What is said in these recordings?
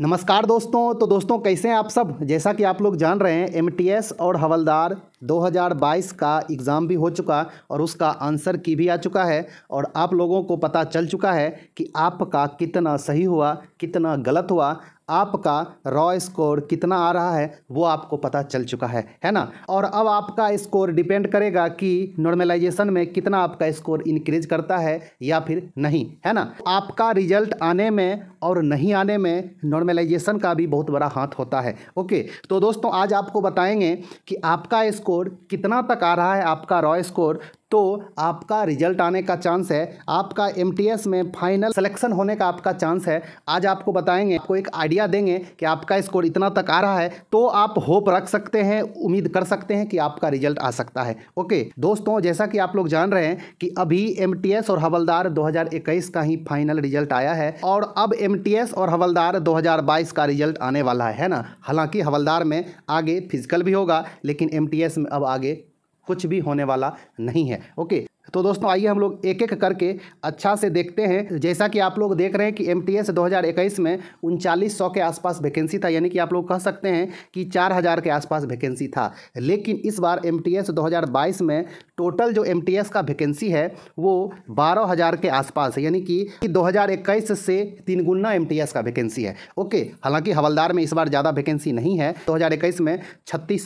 नमस्कार दोस्तों तो दोस्तों कैसे हैं आप सब जैसा कि आप लोग जान रहे हैं एमटीएस और हवलदार 2022 का एग्ज़ाम भी हो चुका और उसका आंसर की भी आ चुका है और आप लोगों को पता चल चुका है कि आपका कितना सही हुआ कितना गलत हुआ आपका रॉ स्कोर कितना आ रहा है वो आपको पता चल चुका है है ना और अब आपका स्कोर डिपेंड करेगा कि नॉर्मलाइजेशन में कितना आपका स्कोर इंक्रीज करता है या फिर नहीं है ना आपका रिजल्ट आने में और नहीं आने में नॉर्मलाइजेशन का भी बहुत बड़ा हाथ होता है ओके तो दोस्तों आज आपको बताएंगे कि आपका स्कोर कितना तक आ रहा है आपका रॉ स्कोर तो आपका रिजल्ट आने का चांस है आपका एम में फाइनल सिलेक्शन होने का आपका चांस है आज आपको बताएंगे आपको एक आइडिया देंगे कि आपका स्कोर इतना तक आ रहा है तो आप होप रख सकते हैं उम्मीद कर सकते हैं कि आपका रिजल्ट आ सकता है ओके दोस्तों जैसा कि आप लोग जान रहे हैं कि अभी एम और हवलदार दो का ही फाइनल रिजल्ट आया है और अब एम और हवलदार दो का रिजल्ट आने वाला है ना हालांकि हवलदार में आगे फिजिकल भी होगा लेकिन एम में अब आगे कुछ भी होने वाला नहीं है ओके तो दोस्तों आइए हम लोग एक एक करके अच्छा से देखते हैं जैसा कि आप लोग देख रहे हैं कि एम 2021 में उनचालीस के आसपास वैकेंसी था यानी कि आप लोग कह सकते हैं कि 4000 के आसपास वैकेंसी था लेकिन इस बार एम 2022 में टोटल जो एम का वैकेंसी है वो 12000 के आसपास है यानी कि इक्कीस से तीन गुना एम का वैकेंसी है ओके हालांकि हवलदार में इस बार ज़्यादा वैकेंसी नहीं है इक्कीस में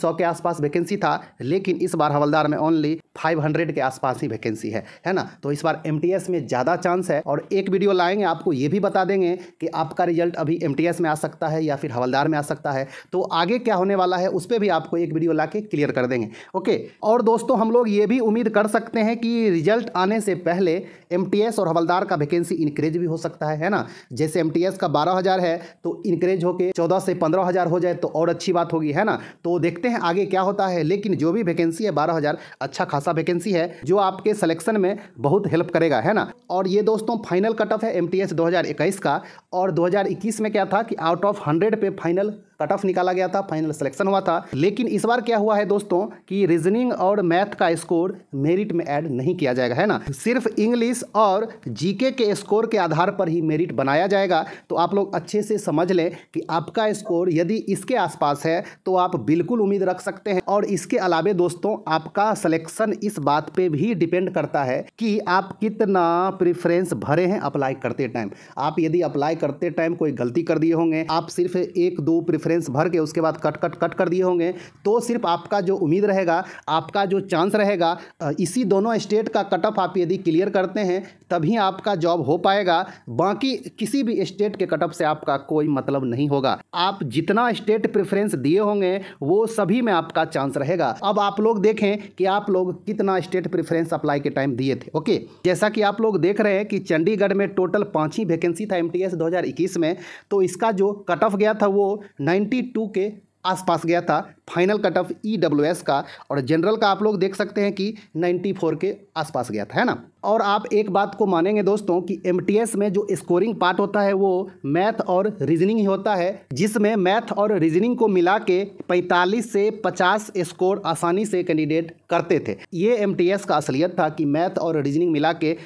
सौ के आसपास वैकेंसी था लेकिन इस बार हवलदार में ओनली हंड्रेड के आसपास ही वैकेंसी वैकेंसी है है ना तो इस बार एम में ज़्यादा चांस है और एक वीडियो लाएंगे आपको ये भी बता देंगे कि आपका रिजल्ट अभी एम में आ सकता है या फिर हवलदार में आ सकता है तो आगे क्या होने वाला है उस पर भी आपको एक वीडियो ला क्लियर कर देंगे ओके और दोस्तों हम लोग ये भी उम्मीद कर सकते हैं कि रिजल्ट आने से पहले एम और हवलदार का वैकेंसी इंक्रीज भी हो सकता है है ना जैसे एम का बारह हज़ार है तो इंक्रीज होकर चौदह से पंद्रह हज़ार हो जाए तो और अच्छी बात होगी है ना तो देखते हैं आगे क्या होता है लेकिन जो भी वैकेंसी है बारह हज़ार अच्छा खासा वैकेंसी है जो आपके सिलेक्शन में बहुत हेल्प करेगा है ना और ये दोस्तों फाइनल कट ऑफ है एम टी एस का और 2021 में क्या था कि आउट ऑफ हंड्रेड पे फाइनल कट ऑफ निकाला गया था फाइनल सिलेक्शन हुआ था लेकिन इस बार क्या हुआ है दोस्तों कि रीजनिंग और मैथ का स्कोर मेरिट में ऐड नहीं किया जाएगा है ना सिर्फ इंग्लिश और जीके के स्कोर के आधार पर ही मेरिट बनाया जाएगा तो आप लोग अच्छे से समझ लें कि आपका स्कोर यदि इसके आसपास है तो आप बिल्कुल उम्मीद रख सकते हैं और इसके अलावे दोस्तों आपका सिलेक्शन इस बात पर भी डिपेंड करता है कि आप कितना प्रेफरेंस भरे हैं अप्लाई करते टाइम आप यदि अप्लाई करते टाइम कोई गलती कर दिए होंगे आप सिर्फ एक दो प्रिफरेंस रेफरेंस भर के उसके बाद कट कट कट कर दिए होंगे तो सिर्फ आपका जो उम्मीद रहेगा आपका जो चांस रहेगा इसी दोनों स्टेट का कट ऑफ आप यदि क्लियर करते हैं तभी आपका जॉब हो पाएगा बाकी किसी भी स्टेट के कट ऑफ से आपका कोई मतलब नहीं होगा आप जितना स्टेट प्रेफरेंस दिए होंगे वो सभी में आपका चांस रहेगा अब आप लोग देखें कि आप लोग कितना स्टेट प्रेफरेंस अप्लाई के टाइम दिए थे ओके जैसा कि आप लोग देख रहे हैं कि चंडीगढ़ में टोटल पांच ही वैकेंसी था एम टी में तो इसका जो कट ऑफ गया था वो 92 के आसपास गया था final cut off E W S का और जनरल का आप लोग देख सकते हैं कि 94 के आसपास गया था है ना और आप एक बात को मानेंगे दोस्तों कि एम में जो स्कोरिंग पार्ट होता है वो मैथ और रीजनिंग ही होता है जिसमें मैथ और रीजनिंग को मिला के पैंतालीस से पचास स्कोर आसानी से कैंडिडेट करते थे ये एम का असलियत था कि मैथ और रीजनिंग मिला के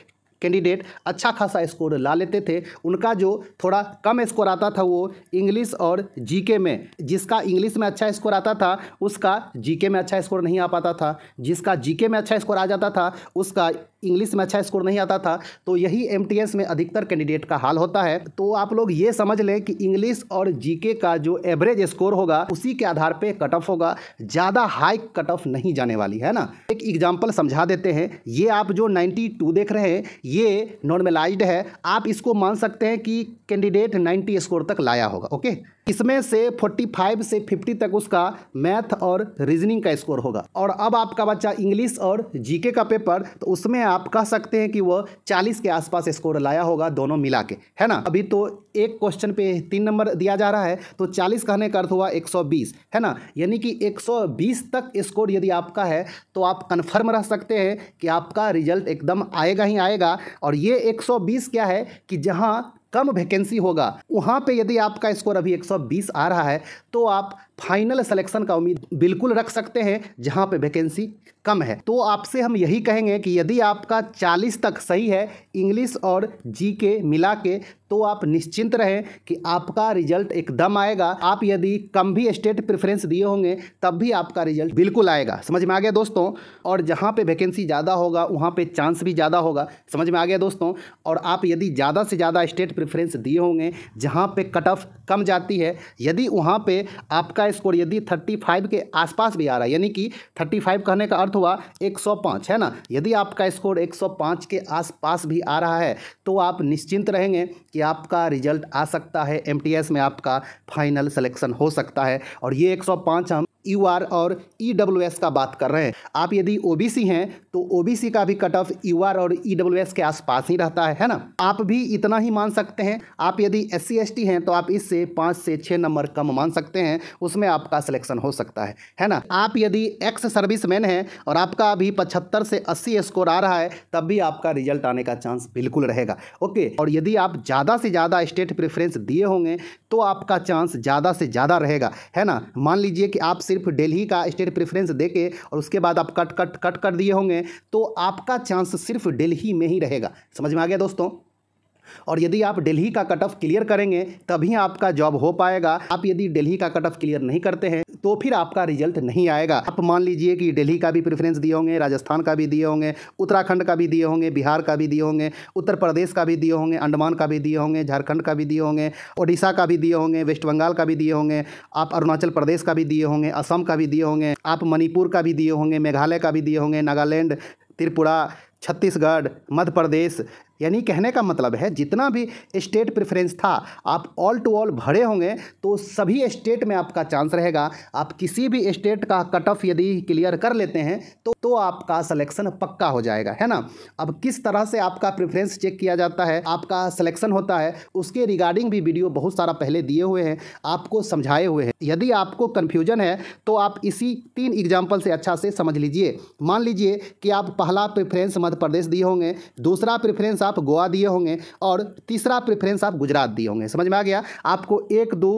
कैंडिडेट अच्छा खासा स्कोर ला लेते थे उनका जो थोड़ा कम स्कोर आता था वो इंग्लिश और जीके में जिसका इंग्लिश में अच्छा स्कोर आता था उसका जीके में अच्छा स्कोर नहीं आ पाता था जिसका जीके में अच्छा स्कोर आ जाता था उसका इंग्लिश में अच्छा स्कोर नहीं आता था तो यही एम में अधिकतर कैंडिडेट का हाल होता है तो आप लोग ये समझ लें कि इंग्लिश और जीके का जो एवरेज स्कोर होगा उसी के आधार पर कट ऑफ होगा ज़्यादा हाई कट ऑफ नहीं जाने वाली है ना एक एग्जाम्पल समझा देते हैं ये आप जो 92 देख रहे हैं ये नॉर्मलाइज है आप इसको मान सकते हैं कि कैंडिडेट 90 स्कोर तक लाया होगा ओके इसमें से 45 से 50 तक उसका मैथ और रीजनिंग का स्कोर होगा और अब आपका बच्चा इंग्लिश और जीके का पेपर तो उसमें आप कह सकते हैं कि वह 40 के आसपास स्कोर लाया होगा दोनों मिला के है ना अभी तो एक क्वेश्चन पे तीन नंबर दिया जा रहा है तो 40 कहने का अर्थ हुआ 120 है ना यानी कि 120 तक स्कोर यदि आपका है तो आप कन्फर्म रह सकते हैं कि आपका रिजल्ट एकदम आएगा ही आएगा और ये 120 क्या है कि जहाँ कम वैकेंसी होगा वहाँ पे यदि आपका स्कोर अभी 120 आ रहा है तो आप फाइनल सिलेक्शन का उम्मीद बिल्कुल रख सकते हैं जहां पे वैकेंसी कम है तो आपसे हम यही कहेंगे कि यदि आपका 40 तक सही है इंग्लिश और जी के मिला के तो आप निश्चिंत रहें कि आपका रिजल्ट एकदम आएगा आप यदि कम भी स्टेट प्रेफरेंस दिए होंगे तब भी आपका रिजल्ट बिल्कुल आएगा समझ में आ गया दोस्तों और जहाँ पे वैकेंसी ज़्यादा होगा वहाँ पे चांस भी ज़्यादा होगा समझ में आ गया दोस्तों और आप यदि ज़्यादा से ज़्यादा स्टेट प्रेफरेंस दिए होंगे जहाँ पे कट ऑफ कम जाती है यदि वहाँ पर आपका का स्कोर यदि 35 के आसपास भी आ रहा है यानी कि 35 कहने का अर्थ हुआ 105 है ना यदि आपका स्कोर 105 के आसपास भी आ रहा है तो आप निश्चिंत रहेंगे कि आपका रिजल्ट आ सकता है एम में आपका फाइनल सिलेक्शन हो सकता है और ये 105 हम यू आर और ई डब्ल्यू एस का बात कर रहे हैं आप यदि ओ बी सी हैं तो ओबीसी का भी कट ऑफ यू और ई e के आसपास ही रहता है है ना आप भी इतना ही मान सकते हैं आप यदि एस सी हैं तो आप इससे पाँच से छः नंबर कम मान सकते हैं उसमें आपका सिलेक्शन हो सकता है है ना आप यदि एक्स सर्विस मैन हैं और आपका अभी पचहत्तर से अस्सी स्कोर आ रहा है तब भी आपका रिजल्ट आने का चांस बिल्कुल रहेगा ओके और यदि आप ज़्यादा से ज़्यादा स्टेट प्रेफरेंस दिए होंगे तो आपका चांस ज़्यादा से ज़्यादा रहेगा है ना मान लीजिए कि आप सिर्फ दिल्ली का स्टेट प्रेफरेंस दे और उसके बाद आप कट कट कट कर दिए होंगे तो आपका चांस सिर्फ दिल्ली में ही रहेगा समझ में आ गया दोस्तों और यदि आप दिल्ली का कट ऑफ क्लियर करेंगे तभी आपका जॉब हो पाएगा आप यदि दिल्ली का कट ऑफ क्लियर नहीं करते हैं तो फिर आपका रिजल्ट नहीं आएगा आप मान लीजिए कि दिल्ली का भी प्रेफरेंस दिए होंगे राजस्थान का भी दिए होंगे उत्तराखंड का भी दिए होंगे बिहार का भी दिए होंगे उत्तर प्रदेश का भी दिए होंगे अंडमान का भी दिए होंगे झारखंड का भी दिए होंगे ओडिशा का भी दिए होंगे वेस्ट बंगाल का भी दिए होंगे आप अरुणाचल प्रदेश का भी दिए होंगे असम का भी दिए होंगे आप मणिपुर का भी दिए होंगे मेघालय का भी दिए होंगे नागालैंड त्रिपुरा छत्तीसगढ़ मध्य प्रदेश यानी कहने का मतलब है जितना भी स्टेट प्रेफरेंस था आप ऑल टू ऑल भरे होंगे तो सभी स्टेट में आपका चांस रहेगा आप किसी भी स्टेट का कट ऑफ यदि क्लियर कर लेते हैं तो तो आपका सिलेक्शन पक्का हो जाएगा है ना अब किस तरह से आपका प्रेफरेंस चेक किया जाता है आपका सिलेक्शन होता है उसके रिगार्डिंग भी वीडियो बहुत सारा पहले दिए हुए हैं आपको समझाए हुए हैं यदि आपको कन्फ्यूजन है तो आप इसी तीन एग्जाम्पल से अच्छा से समझ लीजिए मान लीजिए कि आप पहला प्रेफरेंस मध्य प्रदेश दिए होंगे दूसरा प्रेफरेंस आप गोवा दिए होंगे और तीसरा प्रेफरेंस आप गुजरात दिए होंगे समझ में आ गया आपको एक दो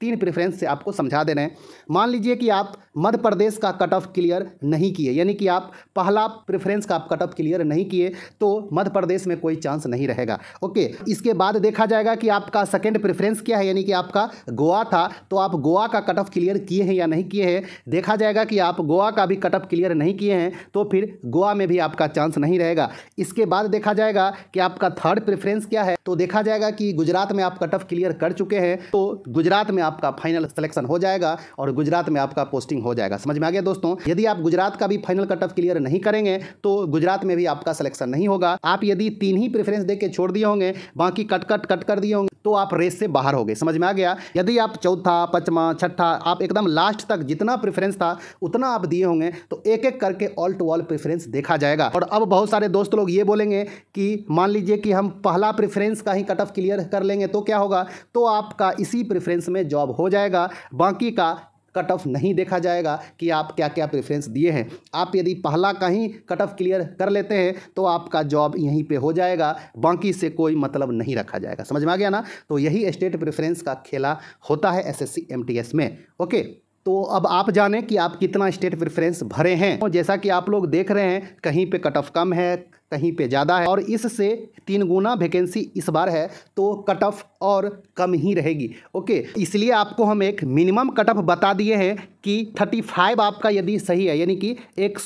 तीन प्रेफरेंस से आपको समझा दे रहे हैं मान लीजिए कि आप मध्य प्रदेश का कट ऑफ क्लियर नहीं किए यानी कि आप पहला प्रेफरेंस का आप कट ऑफ क्लियर नहीं किए तो मध्य प्रदेश में कोई चांस नहीं रहेगा ओके इसके बाद देखा जाएगा कि आपका सेकेंड प्रेफरेंस क्या है यानी कि आपका गोवा था तो आप गोवा का कट ऑफ क्लियर किए हैं या नहीं किए हैं देखा जाएगा कि आप गोवा का भी कट ऑफ क्लियर नहीं किए हैं तो फिर गोवा में भी आपका चांस नहीं रहेगा इसके बाद देखा जाएगा कि आपका थर्ड प्रेफरेंस क्या है तो देखा जाएगा कि गुजरात में आप कट ऑफ क्लियर कर चुके हैं तो गुजरात में आप आपका फाइनल सिलेक्शन हो जाएगा और गुजरात में आपका पोस्टिंग हो जाएगा समझ में आ गया दोस्तों यदि आप गुजरात का भी फाइनल कट ऑफ क्लियर नहीं करेंगे तो गुजरात में भी आपका सिलेक्शन नहीं होगा आप यदि तीन ही प्रेफरेंस देकर छोड़ दिए होंगे बाकी कट कट कट कर दिए होंगे तो आप रेस से बाहर हो गए समझ में आ गया यदि आप चौथा पचमा छठा आप एकदम लास्ट तक जितना प्रेफरेंस था उतना आप दिए होंगे तो एक एक करके ऑल टू ऑल प्रेफरेंस देखा जाएगा और अब बहुत सारे दोस्त लोग ये बोलेंगे कि मान लीजिए कि हम पहला प्रेफरेंस का ही कट ऑफ क्लियर कर लेंगे तो क्या होगा तो आपका इसी प्रेफरेंस में जॉब हो जाएगा बाकी का कट ऑफ नहीं देखा जाएगा कि आप क्या क्या प्रेफरेंस दिए हैं आप यदि पहला का ही कट ऑफ क्लियर कर लेते हैं तो आपका जॉब यहीं पे हो जाएगा बाकी से कोई मतलब नहीं रखा जाएगा समझ में आ गया ना तो यही स्टेट प्रेफरेंस का खेला होता है एसएससी एमटीएस में ओके तो अब आप जानें कि आप कितना स्टेट प्रेफरेंस भरे हैं तो जैसा कि आप लोग देख रहे हैं कहीं पे कट ऑफ कम है कहीं पे ज़्यादा है और इससे तीन गुना वैकेंसी इस बार है तो कट ऑफ और कम ही रहेगी ओके इसलिए आपको हम एक मिनिमम कट ऑफ बता दिए हैं कि 35 आपका यदि सही है यानी कि एक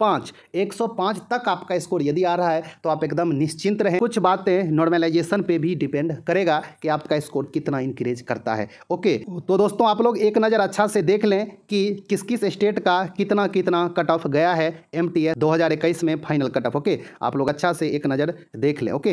पाँच एक सौ पाँच तक आपका स्कोर यदि आ रहा है तो आप एकदम निश्चिंत रहें कुछ बातें नॉर्मलाइजेशन पे भी डिपेंड करेगा कि आपका स्कोर कितना इंक्रीज करता है ओके तो दोस्तों आप लोग एक नज़र अच्छा से देख लें कि किस किस स्टेट का कितना कितना कट ऑफ गया है एम टी में फाइनल कट ऑफ ओके आप लोग अच्छा से एक नज़र देख लें ओके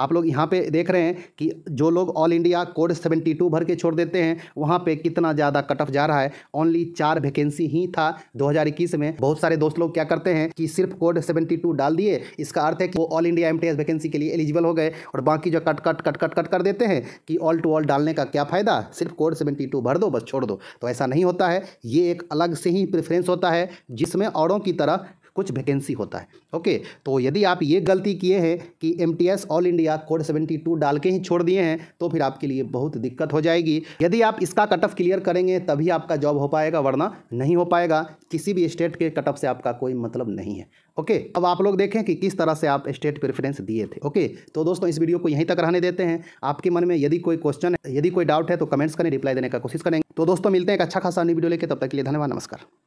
आप लोग यहाँ पे देख रहे हैं कि जो लोग ऑल इंडिया कोड 72 भर के छोड़ देते हैं वहाँ पे कितना ज़्यादा कट ऑफ जा रहा है ओनली चार वैकेंसी ही था 2021 में बहुत सारे दोस्त लोग क्या करते हैं कि सिर्फ कोड 72 डाल दिए इसका अर्थ है कि वो ऑल इंडिया एम वैकेंसी के लिए एलिजिबल हो गए और बाकी जो cut cut cut cut cut कर देते हैं कि ऑल टू ऑल डालने का क्या फ़ायदा सिर्फ कोड सेवेंटी भर दो बस छोड़ दो तो ऐसा नहीं होता है ये एक अलग से ही प्रेफरेंस होता है जिसमें औरों की तरह कुछ वैकेंसी होता है ओके तो यदि आप ये गलती किए हैं कि M all India code seventy डाल के ही छोड़ दिए हैं तो फिर आपके लिए बहुत दिक्कत हो जाएगी यदि आप इसका कट ऑफ क्लियर करेंगे तभी आपका जॉब हो पाएगा वरना नहीं हो पाएगा किसी भी स्टेट के कट ऑफ से आपका कोई मतलब नहीं है ओके अब आप लोग देखें कि किस तरह से आप स्टेट प्रेफरेंस दिए थे ओके तो दोस्तों इस वीडियो को यहीं तक रहने देते हैं आपके मन में यदि कोई क्वेश्चन यदि कोई डाउट है तो कमेंट्स करें रिप्लाई देने का कोशिश करेंगे तो दोस्तों मिलते हैं एक अच्छा खासा नई वीडियो लेके तब तक के लिए धन्यवाद नमस्कार